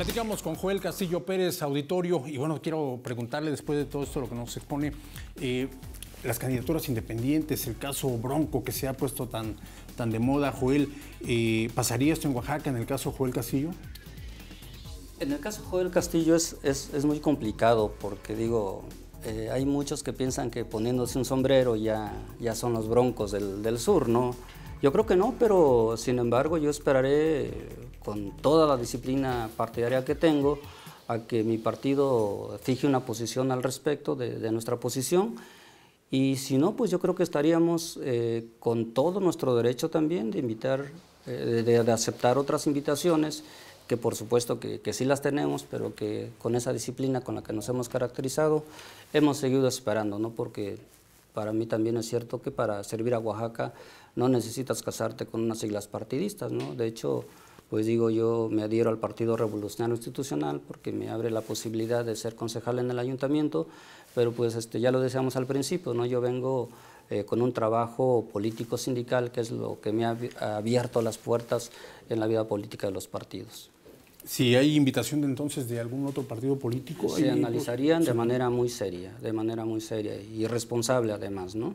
Platicamos con Joel Castillo Pérez, auditorio, y bueno, quiero preguntarle después de todo esto lo que nos expone, eh, las candidaturas independientes, el caso Bronco que se ha puesto tan, tan de moda, Joel, eh, ¿pasaría esto en Oaxaca en el caso Joel Castillo? En el caso Joel Castillo es, es, es muy complicado porque digo, eh, hay muchos que piensan que poniéndose un sombrero ya, ya son los broncos del, del sur, ¿no? Yo creo que no, pero sin embargo yo esperaré con toda la disciplina partidaria que tengo a que mi partido fije una posición al respecto de, nuestra posición. Y si no, pues yo creo que estaríamos eh, con todo nuestro derecho también de invitar, eh, de, aceptar otras invitaciones, que por supuesto que, que sí las tenemos, pero que con esa disciplina con la que nos hemos caracterizado, hemos seguido esperando, ¿no? Porque para mí también es cierto que para servir a Oaxaca no necesitas casarte con unas siglas partidistas, ¿no? De hecho, pues digo, yo me adhiero al Partido Revolucionario Institucional porque me abre la posibilidad de ser concejal en el ayuntamiento, pero pues este, ya lo deseamos al principio, ¿no? Yo vengo eh, con un trabajo político sindical que es lo que me ha abierto las puertas en la vida política de los partidos. Si hay invitación de entonces de algún otro partido político. Se analizarían de pues, manera muy seria, de manera muy seria y responsable además, ¿no?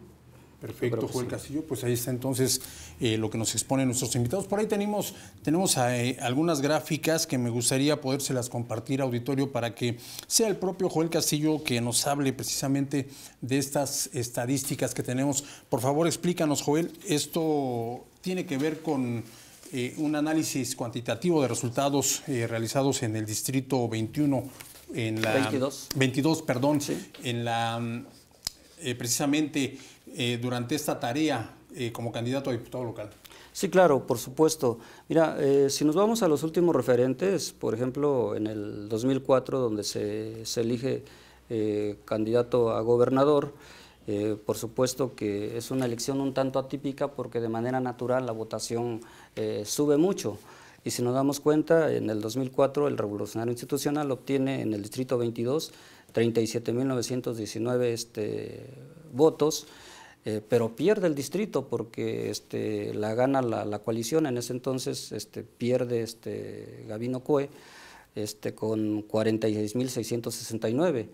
Perfecto, Joel Castillo. Pues ahí está entonces eh, lo que nos exponen nuestros invitados. Por ahí tenemos, tenemos eh, algunas gráficas que me gustaría podérselas compartir, auditorio, para que sea el propio Joel Castillo que nos hable precisamente de estas estadísticas que tenemos. Por favor, explícanos, Joel, esto tiene que ver con eh, un análisis cuantitativo de resultados realizados en el Distrito 21, en la... 22. 22, perdón, en la... precisamente eh, durante esta tarea eh, como candidato a diputado local? Sí, claro, por supuesto. Mira, eh, si nos vamos a los últimos referentes, por ejemplo, en el 2004, donde se, elige candidato a gobernador, por supuesto que es una elección un tanto atípica porque de manera natural la votación sube mucho. Y si nos damos cuenta, en el 2004 el Revolucionario Institucional obtiene en el Distrito 22 37.919 este, votos. Eh, pero pierde el distrito porque este, la gana la, coalición, en ese entonces este, pierde este, Gavino Cue este, con 46.669.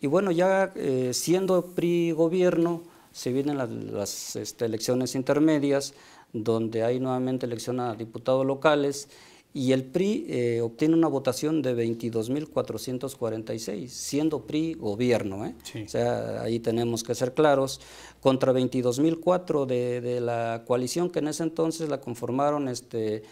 Y bueno, ya eh, siendo PRI gobierno, se vienen las, este, elecciones intermedias, donde hay nuevamente elección a diputados locales y el PRI eh, obtiene una votación de 22.446, siendo PRI gobierno. ¿eh? O sea, ahí tenemos que ser claros, contra 22.004 de, de la coalición que en ese entonces la conformaron este,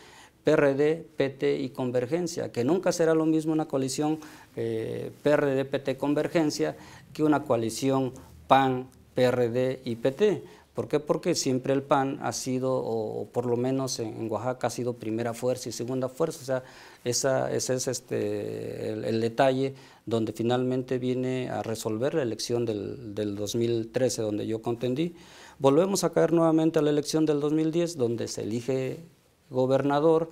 PRD, PT y Convergencia, que nunca será lo mismo una coalición eh, PRD, PT, Convergencia que una coalición PAN, PRD y PT ¿Por qué? Porque siempre el PAN ha sido, o por lo menos en, Oaxaca, ha sido primera fuerza y segunda fuerza. O sea, esa, ese es este, el, detalle donde finalmente viene a resolver la elección del, 2013, donde yo contendí. Volvemos a caer nuevamente a la elección del 2010, donde se elige gobernador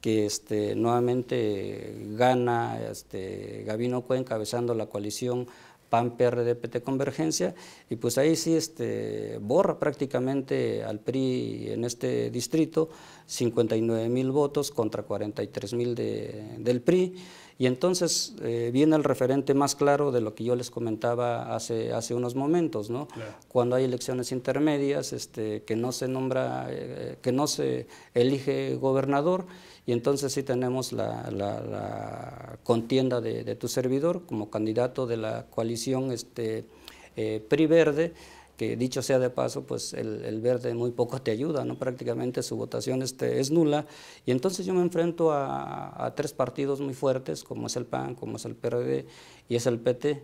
que este, nuevamente gana este, Gabino Cuenca encabezando la coalición PAN, PRD, Convergencia, y pues ahí sí este, borra prácticamente al PRI en este distrito, 59 mil votos contra 43 mil del PRI, y entonces eh, viene el referente más claro de lo que yo les comentaba hace, hace unos momentos, ¿no? Cuando hay elecciones intermedias, este, que no se nombra, eh, que no se elige gobernador, y entonces sí tenemos la, contienda de, tu servidor como candidato de la coalición este, eh, PRI Verde, que dicho sea de paso, pues el, verde muy poco te ayuda, ¿no? prácticamente su votación este, es nula. Y entonces yo me enfrento a, a tres partidos muy fuertes, como es el PAN, como es el PRD y es el PT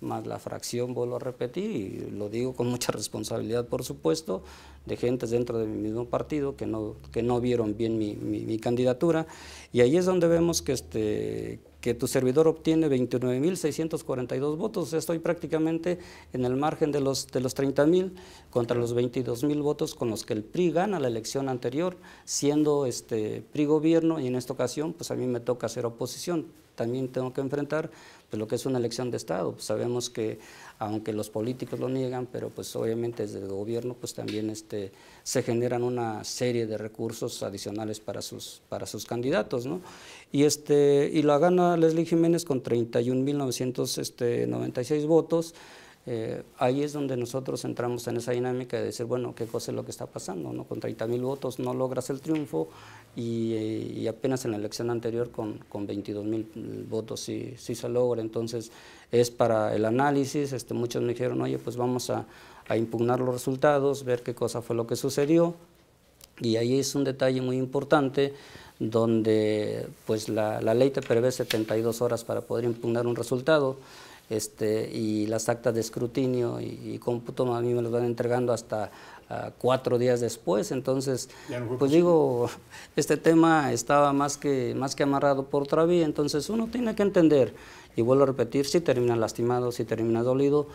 más la fracción, vuelvo a repetir, y lo digo con mucha responsabilidad, por supuesto, de gentes dentro de mi mismo partido que no, que no vieron bien mi, mi, candidatura. Y ahí es donde vemos que, este, que tu servidor obtiene 29.642 votos, estoy prácticamente en el margen de los, de los 30.000 contra los 22.000 votos con los que el PRI gana la elección anterior, siendo este PRI gobierno y en esta ocasión pues a mí me toca hacer oposición también tengo que enfrentar pues, lo que es una elección de Estado. Pues, sabemos que, aunque los políticos lo niegan, pero pues obviamente desde el gobierno pues también este, se generan una serie de recursos adicionales para sus, para sus candidatos. ¿no? Y, este, y la gana Leslie Jiménez con 31.996 este, votos. Eh, ahí es donde nosotros entramos en esa dinámica de decir, bueno, qué cosa es lo que está pasando, ¿no? Con 30.000 votos no logras el triunfo eh, y, apenas en la elección anterior con, con 22 mil mm, votos sí, sí, se logra. Entonces es para el análisis, este, muchos me dijeron, oye, pues vamos a, impugnar los resultados, ver qué cosa fue lo que sucedió. Y ahí es un detalle muy importante donde pues la, la ley te prevé 72 horas para poder impugnar un resultado este, y las actas de escrutinio y, y, cómputo a mí me los van entregando hasta ah, cuatro días después. Entonces, pues digo, este tema estaba más que, más que amarrado por otra vía. Entonces, uno tiene que entender, y vuelvo a repetir, si termina lastimado, si termina dolido,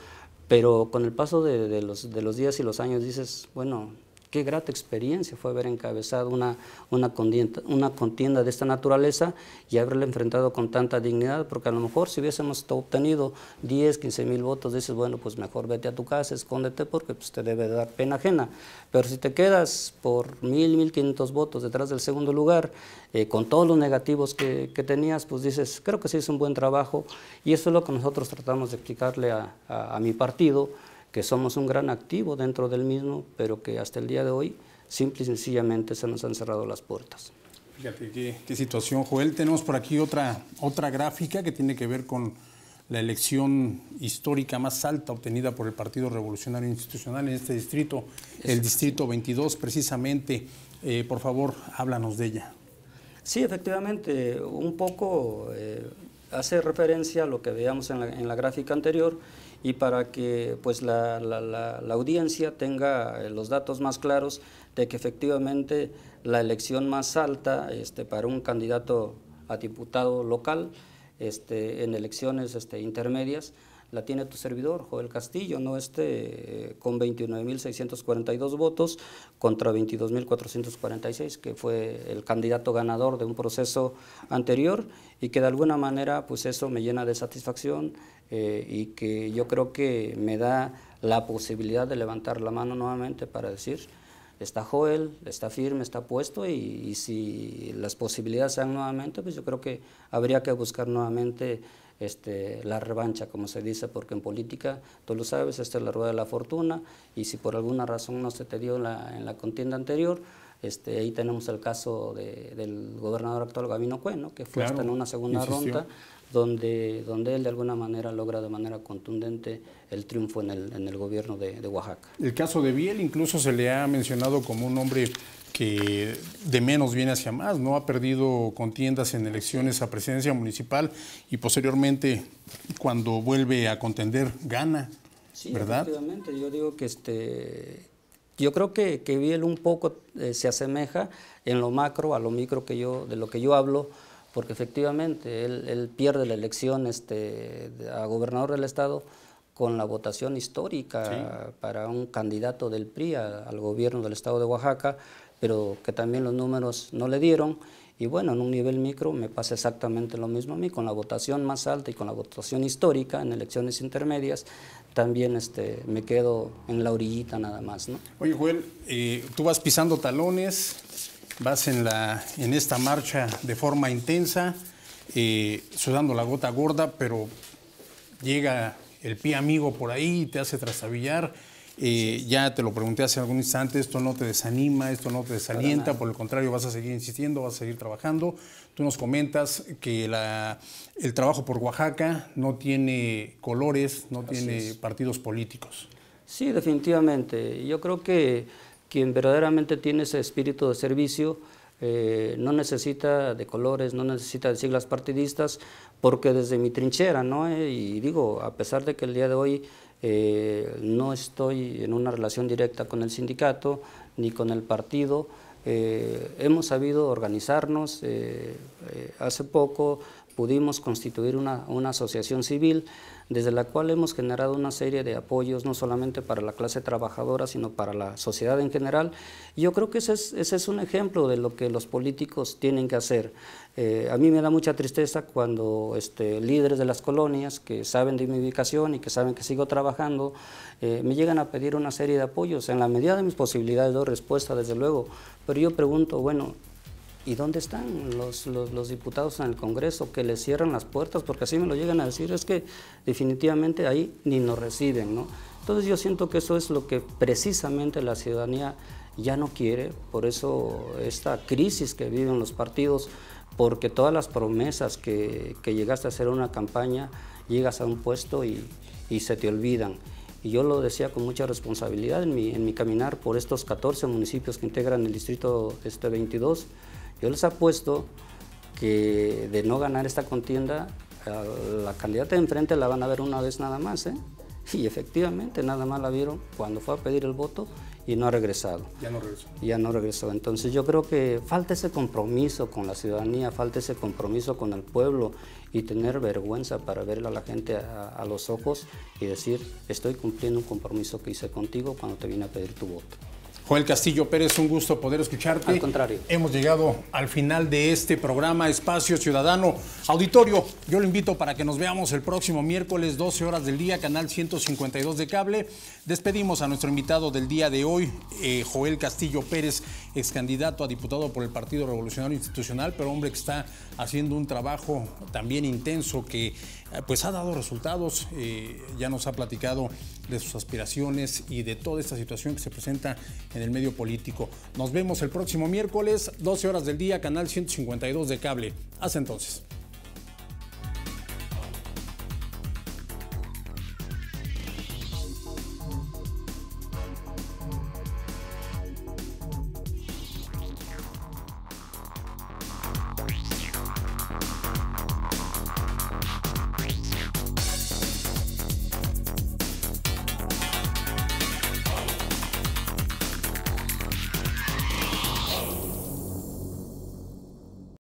pero con el paso de, de, los, de los días y los años dices, bueno, qué grata experiencia fue haber encabezado una, una, contienda, de esta naturaleza y haberla enfrentado con tanta dignidad, porque a lo mejor si hubiésemos obtenido 10, 15 mil votos, dices, bueno, pues mejor vete a tu casa, escóndete, porque pues, te debe dar pena ajena. Pero si te quedas por mil, mil quinientos votos detrás del segundo lugar, eh, con todos los negativos que, tenías, pues dices, creo que sí es un buen trabajo, y eso es lo que nosotros tratamos de explicarle a, a, a mi partido, que somos un gran activo dentro del mismo, pero que hasta el día de hoy simple y sencillamente se nos han cerrado las puertas. Fíjate qué, situación, Joel. Tenemos por aquí otra, otra gráfica que tiene que ver con la elección histórica más alta obtenida por el Partido Revolucionario Institucional en este distrito, el Distrito 22, precisamente. Eh, por favor, háblanos de ella. Sí, efectivamente, un poco eh, hace referencia a lo que veíamos en la, en la gráfica anterior y para que pues la, la, la, audiencia tenga eh, los datos más claros de que efectivamente la elección más alta este, para un candidato a diputado local este, en elecciones este, intermedias la tiene tu servidor, Joel Castillo, no este, eh, con 29.642 votos contra 22.446, que fue el candidato ganador de un proceso anterior y que de alguna manera pues eso me llena de satisfacción eh, y que yo creo que me da la posibilidad de levantar la mano nuevamente para decir está Joel, está firme, está puesto y, si las posibilidades sean nuevamente, pues yo creo que habría que buscar nuevamente este, la revancha, como se dice, porque en política, tú lo sabes, esta es la rueda de la fortuna y si por alguna razón no se te dio la, en la contienda anterior, este, ahí tenemos el caso del gobernador actual Gabino Cueno que fue hasta en una segunda ronda donde, donde él de alguna manera logra de manera contundente el triunfo en el, en el gobierno de, Oaxaca. El caso de Biel incluso se le ha mencionado como un hombre que de menos viene hacia más, ¿no? Ha perdido contiendas en elecciones a presidencia municipal y posteriormente cuando vuelve a contender gana. Sí, ¿verdad? Yo digo que este yo creo que, Biel un poco eh, se asemeja en lo macro a lo micro que yo, de lo que yo hablo porque efectivamente él, pierde la elección este, a gobernador del Estado con la votación histórica para un candidato del PRI al gobierno del Estado de Oaxaca, pero que también los números no le dieron. Y bueno, en un nivel micro me pasa exactamente lo mismo a mí, con la votación más alta y con la votación histórica en elecciones intermedias, también este, me quedo en la orillita nada más. ¿no? Oye, Joel, eh, tú vas pisando talones, vas en, la, en esta marcha de forma intensa, eh, sudando la gota gorda, pero llega el pie amigo por ahí y te hace trastabillar. Eh, ya te lo pregunté hace algún instante, esto no te desanima, esto no te desalienta, por el contrario, vas a seguir insistiendo, vas a seguir trabajando. Tú nos comentas que la, el trabajo por Oaxaca no tiene colores, no tiene partidos políticos. Sí, definitivamente. Yo creo que quien verdaderamente tiene ese espíritu de servicio eh, no necesita de colores, no necesita de siglas partidistas, porque desde mi trinchera, ¿no? Eh, y digo, a pesar de que el día de hoy eh, no estoy en una relación directa con el sindicato ni con el partido, hemos sabido organizarnos. hace poco pudimos constituir una asociación civil desde la cual hemos generado una serie de apoyos no solamente para la clase trabajadora, sino para la sociedad en general. Yo creo que ese es, ese es un ejemplo de lo que los políticos tienen que hacer. Eh, a mí me da mucha tristeza cuando este, líderes de las colonias que saben de mi ubicación y que saben que sigo trabajando, eh, me llegan a pedir una serie de apoyos. En la medida de mis posibilidades doy respuesta, desde luego, pero yo pregunto, bueno, ¿Y dónde están los, diputados en el Congreso que les cierran las puertas? Porque así me lo llegan a decir, es que definitivamente ahí ni nos residen. Entonces yo siento que eso es lo que precisamente la ciudadanía ya no quiere, por eso esta crisis que viven los partidos, porque todas las promesas que, llegaste a hacer una campaña, llegas a un puesto y, se te olvidan. Y yo lo decía con mucha responsabilidad en mi, caminar por estos 14 municipios que integran el distrito este 22, yo les apuesto que de no ganar esta contienda, la candidata de enfrente la van a ver una vez nada más, ¿eh? Y efectivamente, nada más la vieron cuando fue a pedir el voto y no ha regresado. Ya no regresó. Ya no regresó. Entonces yo creo que falta ese compromiso con la ciudadanía, falta ese compromiso con el pueblo y tener vergüenza para verle a la gente a, a los ojos y decir, estoy cumpliendo un compromiso que hice contigo cuando te vine a pedir tu voto. Joel Castillo Pérez, un gusto poder escucharte. Al contrario. Hemos llegado al final de este programa Espacio Ciudadano. Auditorio, yo lo invito para que nos veamos el próximo miércoles, 12 horas del día, canal 152 de cable. Despedimos a nuestro invitado del día de hoy, eh, Joel Castillo Pérez ex candidato a diputado por el Partido Revolucionario Institucional, pero hombre que está haciendo un trabajo también intenso que eh, pues ha dado resultados, eh, ya nos ha platicado de sus aspiraciones y de toda esta situación que se presenta en el medio político. Nos vemos el próximo miércoles, 12 horas del día, canal 152 de cable. Hasta entonces.